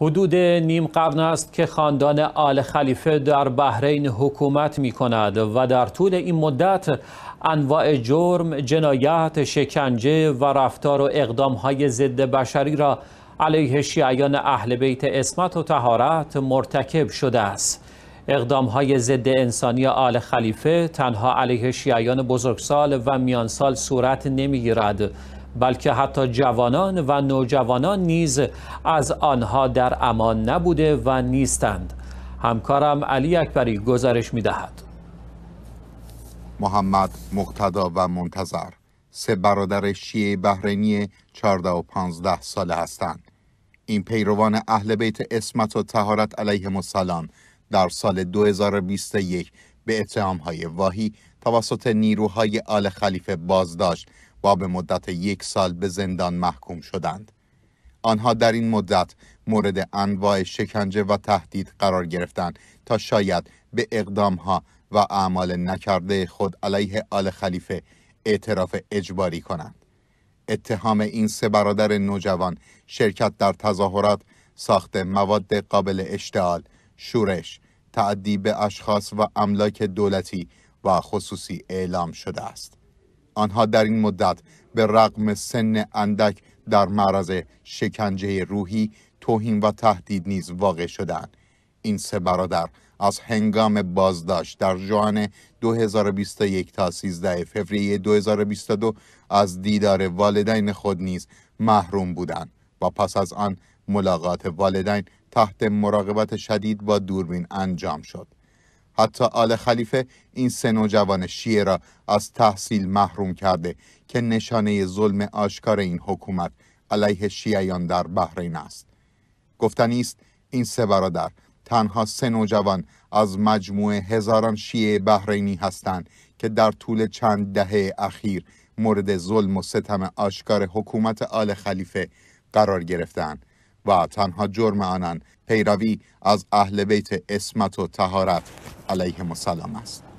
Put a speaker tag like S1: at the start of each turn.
S1: حدود نیم قرن است که خاندان آل خلیفه در بحرین حکومت می کند و در طول این مدت انواع جرم، جنایت، شکنجه و رفتار و اقدام های ضد بشری را علیه شیعیان اهل بیت اسمت و تهارت مرتکب شده است. اقدام های ضد انسانی آل خلیفه تنها علیه شیعیان بزرگسال و میانسال صورت نمیگیرد بلکه حتی جوانان و نوجوانان نیز از آنها در امان نبوده و نیستند همکارم علی اکبری گزارش می دهد
S2: محمد مقتدا و منتظر سه برادر شیعه بحرینی 14 و 15 ساله هستند این پیروان اهل بیت اسمت و تهارت علیه السلام در سال 2021 به های واهی توسط نیروهای آل خلیفه بازداشت و به مدت یک سال به زندان محکوم شدند. آنها در این مدت مورد انواع شکنجه و تهدید قرار گرفتند تا شاید به اقدامها و اعمال نکرده خود علیه آل خلیفه اعتراف اجباری کنند. اتهام این سه برادر نوجوان شرکت در تظاهرات ساخت مواد قابل اشتعال، شورش، تعدی به اشخاص و املاک دولتی و خصوصی اعلام شده است. آنها در این مدت به رغم سن اندک در معرض شکنجه روحی توهین و تهدید نیز واقع شدند این سه برادر از هنگام بازداشت در جوان 2021 تا 13 فوریه 2022 از دیدار والدین خود نیز محروم بودند و پس از آن ملاقات والدین تحت مراقبت شدید با دوربین انجام شد حتی آل خلیفه این سه نوجوان شیعه را از تحصیل محروم کرده که نشانه ظلم آشکار این حکومت علیه شیعیان در بحرین است گفتنی است این سه برادر تنها سه نوجوان از مجموعه هزاران شیعه بحرینی هستند که در طول چند دهه اخیر مورد ظلم و ستم آشکار حکومت آل خلیفه قرار گرفتند و تنها جرم آنان پیروی از اهل بیت اسمت و تهارت علیه مسلم است